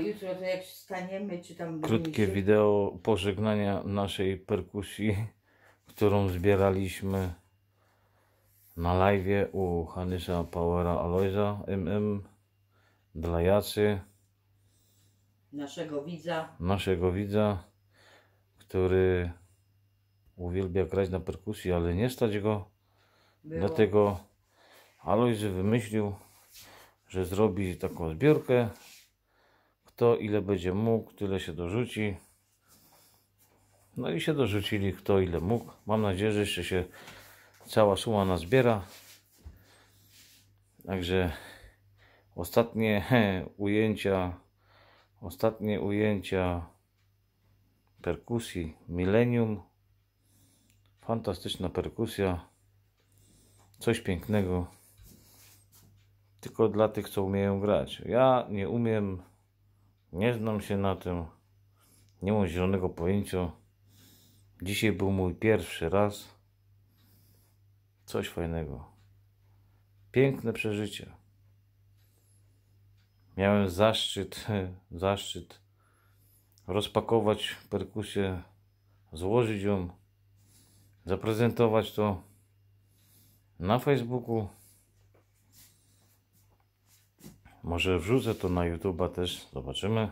jutro to jak wstaniemy, czy tam... Krótkie się... wideo pożegnania naszej perkusji, którą zbieraliśmy na live u Hanisza Powera Alojza MM dla Jacy. Naszego widza. Naszego widza, który uwielbia grać na perkusji, ale nie stać go. Było. Dlatego Alojzy wymyślił, że zrobi taką zbiórkę kto ile będzie mógł, tyle się dorzuci. No i się dorzucili kto ile mógł. Mam nadzieję, że jeszcze się cała suma nazbiera. Także ostatnie he, ujęcia, ostatnie ujęcia perkusji Millennium. Fantastyczna perkusja. Coś pięknego. Tylko dla tych, co umieją grać. Ja nie umiem nie znam się na tym. Nie mam zielonego pojęcia. Dzisiaj był mój pierwszy raz. Coś fajnego. Piękne przeżycie. Miałem zaszczyt, zaszczyt rozpakować perkusję, złożyć ją, zaprezentować to na Facebooku. Może wrzucę to na YouTube'a też, zobaczymy.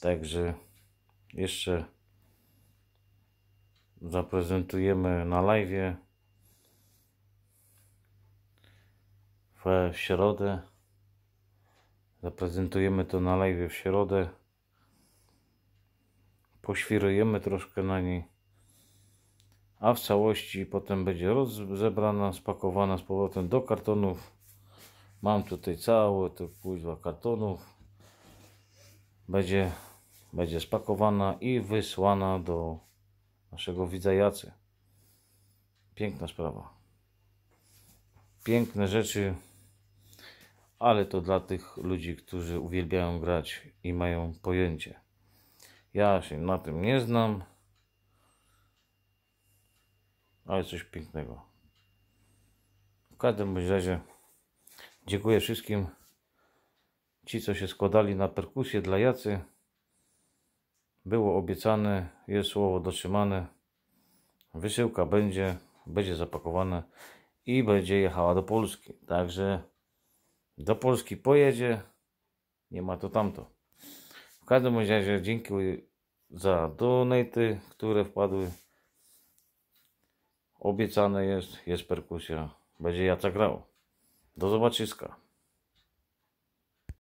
Także jeszcze zaprezentujemy na live w środę. Zaprezentujemy to na live w środę. Poświrujemy troszkę na niej a w całości potem będzie rozebrana, spakowana z powrotem do kartonów. Mam tutaj całe to kuźwa kartonów. Będzie, będzie spakowana i wysłana do naszego widza Jacy. Piękna sprawa. Piękne rzeczy, ale to dla tych ludzi, którzy uwielbiają grać i mają pojęcie. Ja się na tym nie znam ale coś pięknego. W każdym bądź razie dziękuję wszystkim ci, co się składali na perkusję dla Jacy. Było obiecane, jest słowo dotrzymane. Wysyłka będzie, będzie zapakowana i będzie jechała do Polski. Także do Polski pojedzie, nie ma to tamto. W każdym razie dzięki za donaty, które wpadły. Obiecane jest, jest perkusja. Będzie Jacek grał. Do zobaczyska.